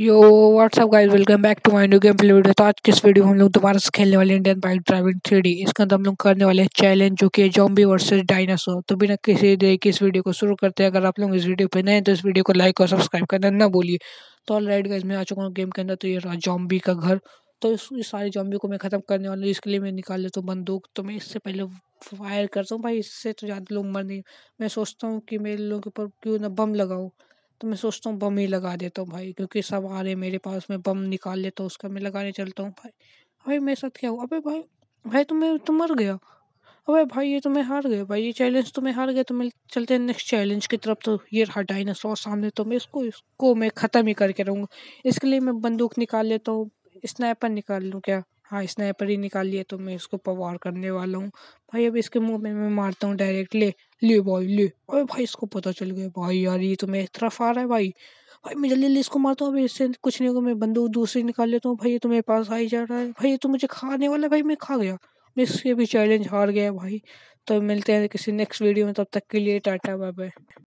yo what's up guys welcome back to my new game play video तो आज किस video हम लोग दोबारा से खेलने वाले Indian bike driving three D इसका अंदर हम लोग करने वाले हैं चैलेंज जो कि है जॉम्बी वर्सेस डायनासोर तो बिना किसी देर के इस वीडियो को शुरू करते हैं अगर आप लोग इस वीडियो पे नए तो इस वीडियो को लाइक और सब्सक्राइब करना ना बोलिए तो ऑल राइट गाइज मैं आ चुका हूँ गेम के अंदर तो ये रहा जॉम्बी का घर तो इस सारे जॉम्बी को मैं ख़त्म करने वाला हूँ इसके लिए मैं निकाल लेता हूँ बंदूक तो मैं इससे पहले फायर करता हूँ भाई इससे तो ज़्यादा लोग मर नहीं मैं सोचता हूँ कि मेरे लोगों के ऊपर क्यों ना बम लगाऊँ तो मैं सोचता हूँ बम ही लगा देता हूँ भाई क्योंकि सब आ रहे मेरे पास मैं बम निकाल लेता हूँ उसका मैं लगाने चलता हूँ भाई भाई मेरे साथ क्या हुआ अबे भाई भाई तो तो मर गया अबे भाई ये तो मैं हार गया भाई ये चैलेंज तो मैं हार गया तो मैं चलते हैं नेक्स्ट चैलेंज की तरफ तो ये रहा डायनासोर सामने तो मैं इसको इसको मैं ख़त्म ही करके रहूँगा इसके लिए मैं बंदूक निकाल लेता हूँ स्नाइपर निकाल लूँ क्या हाँ स्नैपर ही निकाल लिया तो मैं इसको पवार करने वाला हूँ भाई अब इसके मुंह में मैं मारता हूँ डायरेक्ट ले ले भाई ले अरे भाई इसको पता चल गया भाई यार ये तो मेरी तरफ आ रहा है भाई भाई मैं जल्दी जल्दी इसको मारता हूँ अभी इससे कुछ नहीं होगा मैं बंदूक दूसरी निकाल लेता हूँ भाई ये तो मेरे पास आ ही जा रहा है भाई ये तो मुझे खाने वाला है भाई मैं खा गया मैं इससे भी चैलेंज हार गया भाई तो मिलते हैं किसी नेक्स्ट वीडियो में तब तक के लिए टाटा बाय बाय